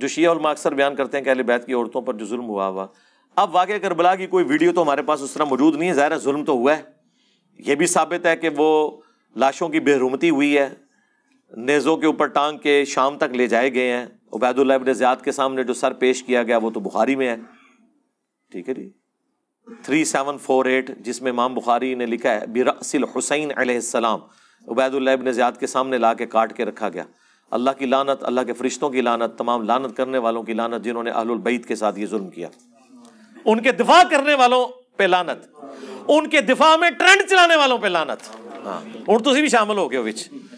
जो शिया उलमा अक्सर बयान करते हैं कि अहले बैत की औरतों पर जो जुल्म हुआ हुआ अब वाक़ करबला की कोई वीडियो तो हमारे पास उस तरह मौजूद नहीं है ज़ाहिर जुल्म तो हुआ है यह भी साबित है कि वो लाशों की बेहरूमती हुई है नेज़ों के ऊपर टांग के शाम तक ले जाए गए हैं उबैदुल्ला इबन ज़ियाद के सामने जो सर पेश किया गया वो तो बुखारी में है ठीक है G three seven four eight जिसमें इमाम बुखारी ने लिखा है बिरासिल हुसैन अलैहिस्सलाम उबैदुल्ला इबन ज़ियाद के सामने ला के काट के रखा गया अल्लाह की लानत अल्लाह के फरिश्तों की लानत तमाम लानत करने वालों की लानत जिन्होंने अहलबैत के साथ ये जुल्म किया उनके दिफा करने वालों पे लानत उनके दिफा में ट्रेंड चलाने वालों पे लानत हाँ हूँ तुम भी शामिल हो गए